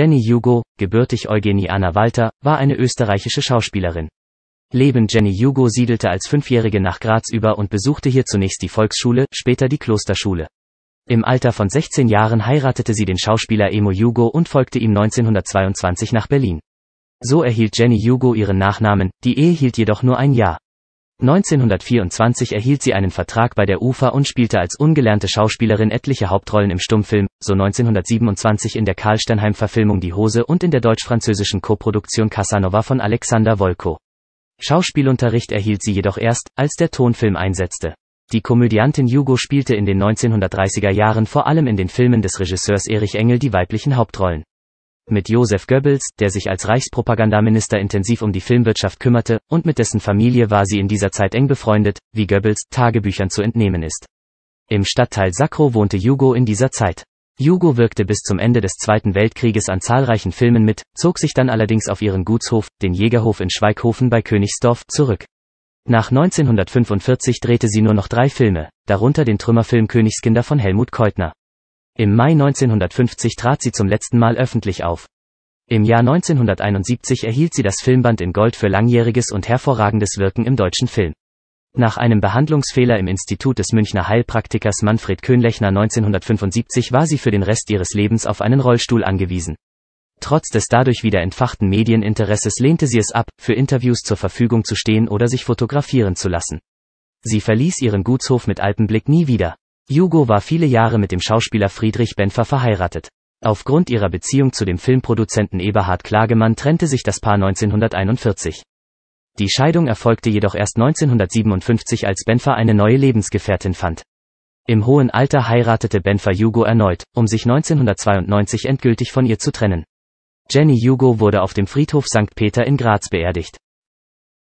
Jenny Hugo, gebürtig Eugenie Anna Walter, war eine österreichische Schauspielerin. Lebend Jenny Hugo siedelte als Fünfjährige nach Graz über und besuchte hier zunächst die Volksschule, später die Klosterschule. Im Alter von 16 Jahren heiratete sie den Schauspieler Emo Hugo und folgte ihm 1922 nach Berlin. So erhielt Jenny Hugo ihren Nachnamen, die Ehe hielt jedoch nur ein Jahr. 1924 erhielt sie einen Vertrag bei der UFA und spielte als ungelernte Schauspielerin etliche Hauptrollen im Stummfilm, so 1927 in der Karl-Sternheim-Verfilmung Die Hose und in der deutsch-französischen Koproduktion Casanova von Alexander Wolko. Schauspielunterricht erhielt sie jedoch erst, als der Tonfilm einsetzte. Die Komödiantin Hugo spielte in den 1930er Jahren vor allem in den Filmen des Regisseurs Erich Engel die weiblichen Hauptrollen mit Josef Goebbels, der sich als Reichspropagandaminister intensiv um die Filmwirtschaft kümmerte, und mit dessen Familie war sie in dieser Zeit eng befreundet, wie Goebbels Tagebüchern zu entnehmen ist. Im Stadtteil Sakro wohnte Hugo in dieser Zeit. Hugo wirkte bis zum Ende des Zweiten Weltkrieges an zahlreichen Filmen mit, zog sich dann allerdings auf ihren Gutshof, den Jägerhof in Schweighofen bei Königsdorf, zurück. Nach 1945 drehte sie nur noch drei Filme, darunter den Trümmerfilm Königskinder von Helmut Keutner. Im Mai 1950 trat sie zum letzten Mal öffentlich auf. Im Jahr 1971 erhielt sie das Filmband in Gold für langjähriges und hervorragendes Wirken im deutschen Film. Nach einem Behandlungsfehler im Institut des Münchner Heilpraktikers Manfred Köhnlechner 1975 war sie für den Rest ihres Lebens auf einen Rollstuhl angewiesen. Trotz des dadurch wieder entfachten Medieninteresses lehnte sie es ab, für Interviews zur Verfügung zu stehen oder sich fotografieren zu lassen. Sie verließ ihren Gutshof mit Alpenblick nie wieder. Hugo war viele Jahre mit dem Schauspieler Friedrich Benfer verheiratet. Aufgrund ihrer Beziehung zu dem Filmproduzenten Eberhard Klagemann trennte sich das Paar 1941. Die Scheidung erfolgte jedoch erst 1957, als Benfer eine neue Lebensgefährtin fand. Im hohen Alter heiratete Benfer Hugo erneut, um sich 1992 endgültig von ihr zu trennen. Jenny Hugo wurde auf dem Friedhof St. Peter in Graz beerdigt.